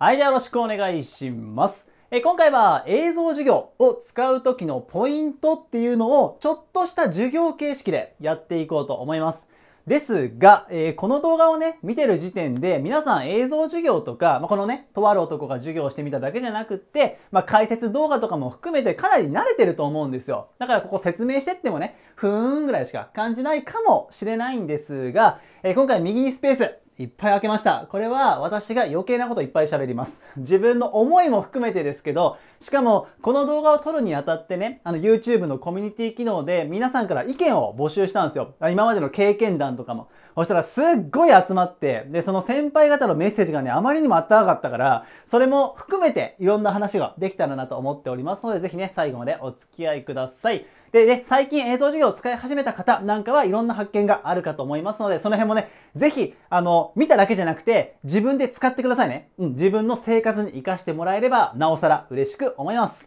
はい、じゃあよろしくお願いします。え今回は映像授業を使う時のポイントっていうのをちょっとした授業形式でやっていこうと思います。ですが、えー、この動画をね、見てる時点で皆さん映像授業とか、まあ、このね、とある男が授業してみただけじゃなくって、まあ、解説動画とかも含めてかなり慣れてると思うんですよ。だからここ説明してってもね、ふーんぐらいしか感じないかもしれないんですが、えー、今回右にスペース、いっぱい開けました。これは私が余計なこといっぱい喋ります。自分の思いも含めてですけど、しかもこの動画を撮るにあたってね、あの YouTube のコミュニティ機能で皆さんから意見を募集したんですよ。今までの経験談とかも。そしたらすっごい集まって、で、その先輩方のメッセージがね、あまりにもあったかかったから、それも含めていろんな話ができたらなと思っておりますので、ぜひね、最後までお付き合いください。で、ね、最近映像授業を使い始めた方なんかはいろんな発見があるかと思いますので、その辺もね、ぜひ、あの、見ただけじゃなくて、自分で使ってくださいね。うん、自分の生活に活かしてもらえれば、なおさら嬉しく思います。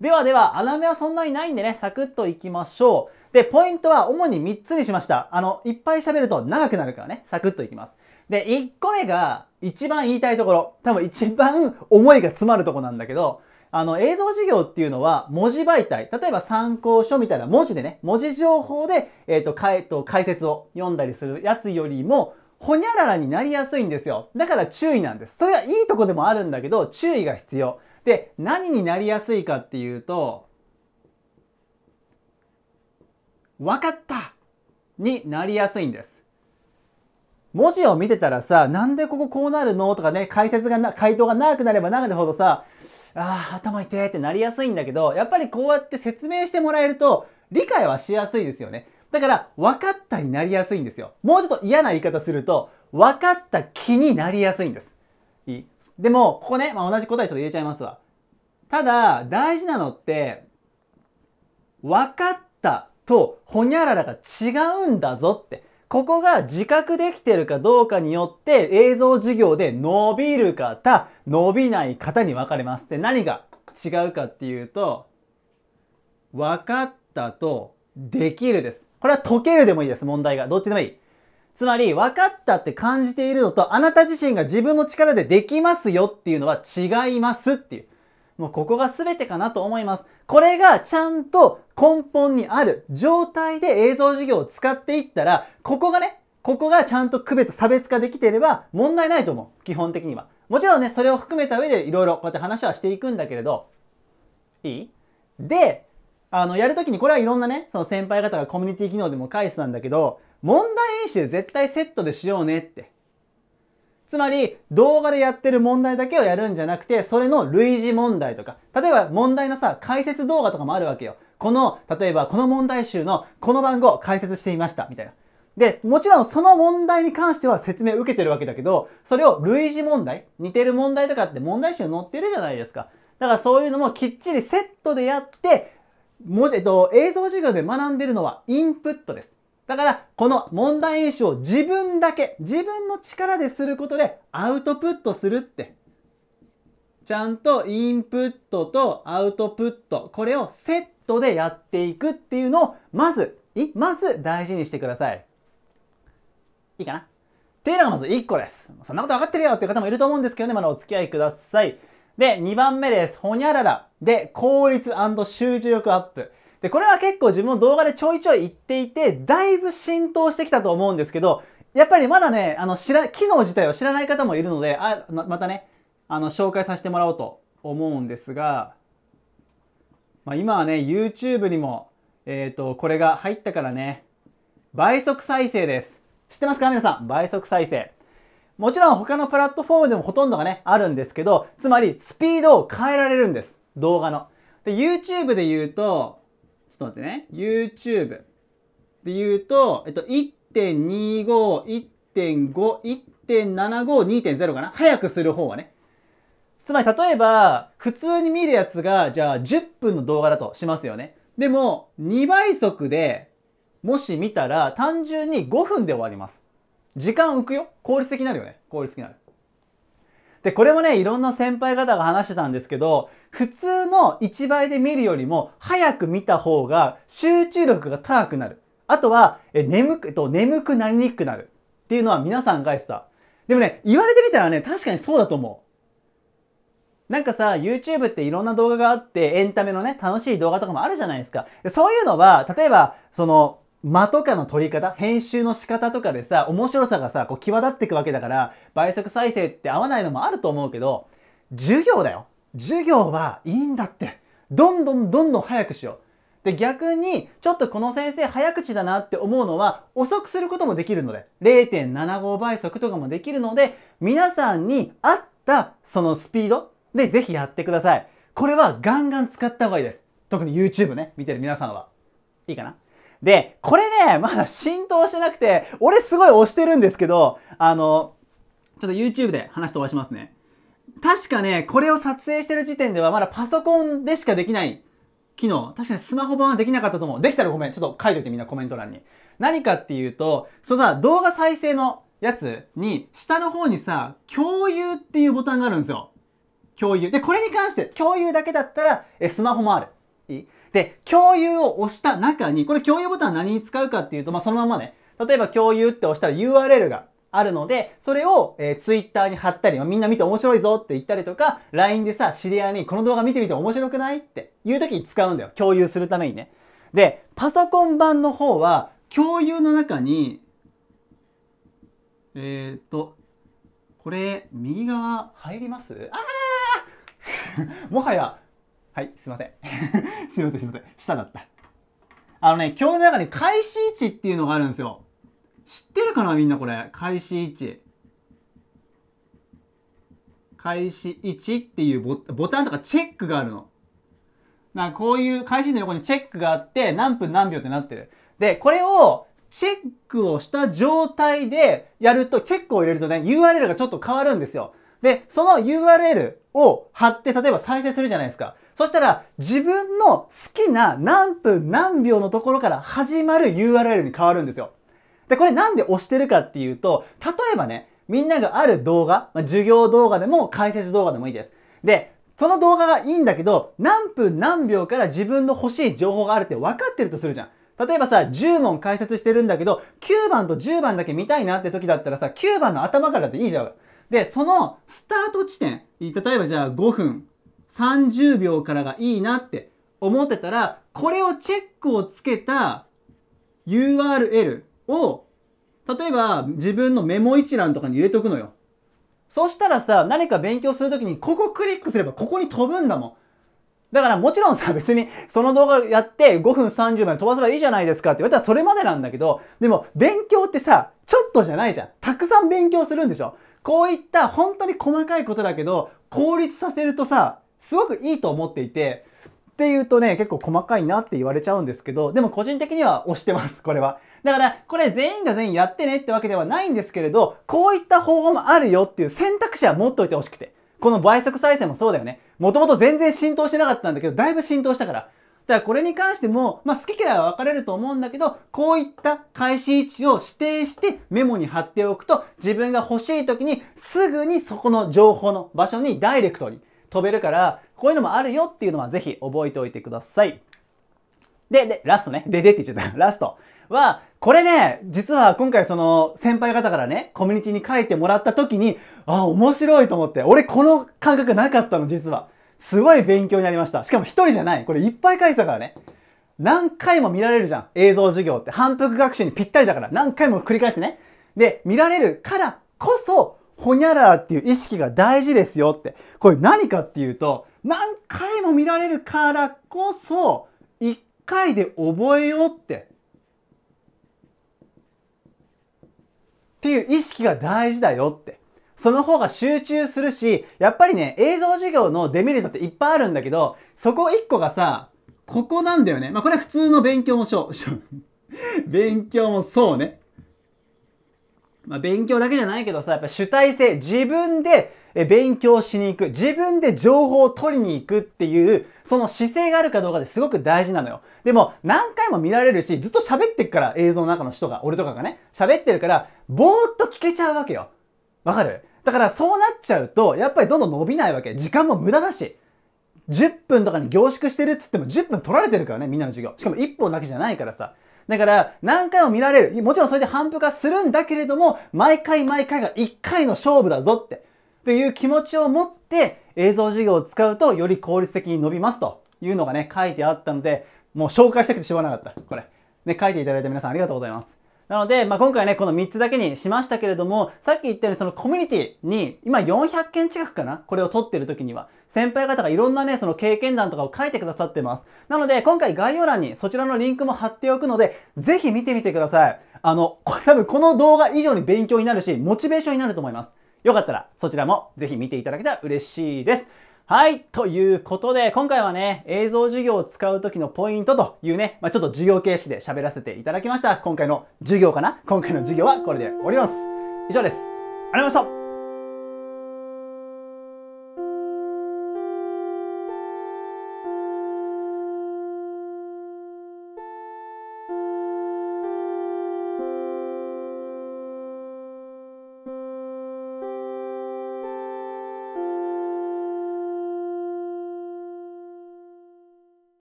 ではでは、穴目はそんなにないんでね、サクッといきましょう。で、ポイントは主に3つにしました。あの、いっぱい喋ると長くなるからね、サクッといきます。で、1個目が一番言いたいところ、多分一番思いが詰まるとこなんだけど、あの、映像事業っていうのは文字媒体、例えば参考書みたいな文字でね、文字情報で、えっ、ー、と、かえっと、解説を読んだりするやつよりも、ほにゃららになりやすいんですよ。だから注意なんです。それはいいとこでもあるんだけど、注意が必要。で、何になりやすいかっていうと、分かったになりやすいんです。文字を見てたらさ、なんでこここうなるのとかね、解説がな、回答が長くなれば長いほどさ、ああ、頭痛いってなりやすいんだけど、やっぱりこうやって説明してもらえると、理解はしやすいですよね。だから、分かったになりやすいんですよ。もうちょっと嫌な言い方すると、分かった気になりやすいんです。いい。でも、ここね、まあ、同じ答えちょっと言えちゃいますわ。ただ、大事なのって、分かったとほにゃららが違うんだぞって。ここが自覚できてるかどうかによって映像授業で伸びる方、伸びない方に分かれます。で、何が違うかっていうと、分かったとできるです。これは解けるでもいいです、問題が。どっちでもいい。つまり、分かったって感じているのと、あなた自身が自分の力でできますよっていうのは違いますっていう。もうここが全てかなと思います。これがちゃんと根本にある状態で映像授業を使っていったら、ここがね、ここがちゃんと区別、差別化できていれば問題ないと思う。基本的には。もちろんね、それを含めた上でいろいろこうやって話はしていくんだけれど、いいで、あの、やるときにこれはいろんなね、その先輩方がコミュニティ機能でも返すなんだけど、問題演習絶対セットでしようねってつまり動画でやってる問題だけをやるんじゃなくて、それの類似問題とか、例えば問題のさ、解説動画とかもあるわけよ。この、例えばこの問題集のこの番号解説していました、みたいな。で、もちろんその問題に関しては説明受けてるわけだけど、それを類似問題、似てる問題とかって問題集載ってるじゃないですか。だからそういうのもきっちりセットでやって、字、えっと、映像授業で学んでるのはインプットです。だから、この問題演習を自分だけ、自分の力ですることでアウトプットするって。ちゃんとインプットとアウトプット、これをセットでやっていくっていうのを、まず、い、まず大事にしてください。いいかなっていうのがまず1個です。そんなこと分かってるよっていう方もいると思うんですけどね、まだお付き合いください。で、2番目です。ほにゃらら。で、効率集中力アップ。で、これは結構自分動画でちょいちょい言っていて、だいぶ浸透してきたと思うんですけど、やっぱりまだね、あの、知ら、機能自体を知らない方もいるので、あ、ま、またね、あの、紹介させてもらおうと思うんですが、まあ、今はね、YouTube にも、えっ、ー、と、これが入ったからね、倍速再生です。知ってますか皆さん、倍速再生。もちろん他のプラットフォームでもほとんどがね、あるんですけど、つまりスピードを変えられるんです。動画の。で、YouTube で言うと、と待ってね YouTube で言うと、えっと、1.25、1.5、1.75、2.0かな早くする方はね。つまり例えば、普通に見るやつが、じゃあ10分の動画だとしますよね。でも、2倍速で、もし見たら、単純に5分で終わります。時間浮くよ。効率的になるよね。効率的になる。で、これもね、いろんな先輩方が話してたんですけど、普通の1倍で見るよりも早く見た方が集中力が高くなる。あとは、え眠く、と、眠くなりにくくなる。っていうのは皆さん返いてた。でもね、言われてみたらね、確かにそうだと思う。なんかさ、YouTube っていろんな動画があって、エンタメのね、楽しい動画とかもあるじゃないですか。そういうのは、例えば、その、間とかの取り方、編集の仕方とかでさ、面白さがさ、こう際立っていくわけだから、倍速再生って合わないのもあると思うけど、授業だよ。授業はいいんだって。どんどんどんどん早くしよう。で、逆に、ちょっとこの先生早口だなって思うのは、遅くすることもできるので、0.75倍速とかもできるので、皆さんに合ったそのスピードでぜひやってください。これはガンガン使った方がいいです。特に YouTube ね、見てる皆さんは。いいかなで、これね、まだ浸透してなくて、俺すごい押してるんですけど、あの、ちょっと YouTube で話飛ばしますね。確かね、これを撮影してる時点ではまだパソコンでしかできない機能。確かにスマホ版はできなかったと思う。できたらごめん。ちょっと書いといてみんなコメント欄に。何かっていうと、そのさ、動画再生のやつに、下の方にさ、共有っていうボタンがあるんですよ。共有。で、これに関して、共有だけだったら、えスマホもある。いいで、共有を押した中に、これ共有ボタン何に使うかっていうと、まあ、そのままね、例えば共有って押したら URL があるので、それを、えー、Twitter に貼ったり、まあ、みんな見て面白いぞって言ったりとか、LINE でさ、知り合いにこの動画見てみて面白くないっていう時に使うんだよ。共有するためにね。で、パソコン版の方は、共有の中に、えー、っと、これ、右側入りますああ もはや、はい、すいません。すいません、すいません。下だった。あのね、今日の中に開始位置っていうのがあるんですよ。知ってるかなみんなこれ。開始位置。開始位置っていうボボタンとかチェックがあるの。なこういう開始の横にチェックがあって何分何秒ってなってる。で、これをチェックをした状態でやると、チェックを入れるとね、URL がちょっと変わるんですよ。で、その URL を貼って、例えば再生するじゃないですか。そしたら、自分の好きな何分何秒のところから始まる URL に変わるんですよ。で、これなんで押してるかっていうと、例えばね、みんながある動画、まあ、授業動画でも解説動画でもいいです。で、その動画がいいんだけど、何分何秒から自分の欲しい情報があるって分かってるとするじゃん。例えばさ、10問解説してるんだけど、9番と10番だけ見たいなって時だったらさ、9番の頭からだっていいじゃん。で、そのスタート地点、例えばじゃあ5分30秒からがいいなって思ってたら、これをチェックをつけた URL を、例えば自分のメモ一覧とかに入れとくのよ。そしたらさ、何か勉強するときに、ここクリックすればここに飛ぶんだもん。だからもちろんさ、別にその動画やって5分30秒で飛ばせばいいじゃないですかって言われたらそれまでなんだけど、でも勉強ってさ、ちょっとじゃないじゃん。たくさん勉強するんでしょこういった本当に細かいことだけど、効率させるとさ、すごくいいと思っていて、っていうとね、結構細かいなって言われちゃうんですけど、でも個人的には押してます、これは。だから、これ全員が全員やってねってわけではないんですけれど、こういった方法もあるよっていう選択肢は持っといてほしくて。この倍速再生もそうだよね。もともと全然浸透してなかったんだけど、だいぶ浸透したから。だからこれに関しても、まあ、好き嫌いは分かれると思うんだけど、こういった開始位置を指定してメモに貼っておくと、自分が欲しい時にすぐにそこの情報の場所にダイレクトに飛べるから、こういうのもあるよっていうのはぜひ覚えておいてください。で、で、ラストね。で、でって言っちゃった。ラストは、これね、実は今回その先輩方からね、コミュニティに書いてもらった時に、あ、面白いと思って。俺この感覚なかったの、実は。すごい勉強になりました。しかも一人じゃない。これいっぱい書いてたからね。何回も見られるじゃん。映像授業って。反復学習にぴったりだから。何回も繰り返してね。で、見られるからこそ、ほにゃららっていう意識が大事ですよって。これ何かっていうと、何回も見られるからこそ、一回で覚えようって。っていう意識が大事だよって。その方が集中するし、やっぱりね、映像授業のデメリットっていっぱいあるんだけど、そこ1個がさ、ここなんだよね。まあ、これは普通の勉強もしょ、う。勉強もそうね。まあ、勉強だけじゃないけどさ、やっぱ主体性、自分で勉強しに行く、自分で情報を取りに行くっていう、その姿勢があるかどうかですごく大事なのよ。でも、何回も見られるし、ずっと喋ってっから、映像の中の人が、俺とかがね、喋ってるから、ぼーっと聞けちゃうわけよ。わかるだからそうなっちゃうと、やっぱりどんどん伸びないわけ。時間も無駄だし。10分とかに凝縮してるっつっても10分取られてるからね、みんなの授業。しかも1本だけじゃないからさ。だから、何回も見られる。もちろんそれで反復化するんだけれども、毎回毎回が1回の勝負だぞって。っていう気持ちを持って、映像授業を使うと、より効率的に伸びますというのがね、書いてあったので、もう紹介したくてしょうがなかった。これ。ね、書いていただいた皆さんありがとうございます。なので、まあ、今回ね、この3つだけにしましたけれども、さっき言ったようにそのコミュニティに、今400件近くかなこれを取ってる時には、先輩方がいろんなね、その経験談とかを書いてくださってます。なので、今回概要欄にそちらのリンクも貼っておくので、ぜひ見てみてください。あの、これ多分この動画以上に勉強になるし、モチベーションになると思います。よかったら、そちらもぜひ見ていただけたら嬉しいです。はい。ということで、今回はね、映像授業を使う時のポイントというね、まあ、ちょっと授業形式で喋らせていただきました。今回の授業かな今回の授業はこれで終わります。以上です。ありがとうございました。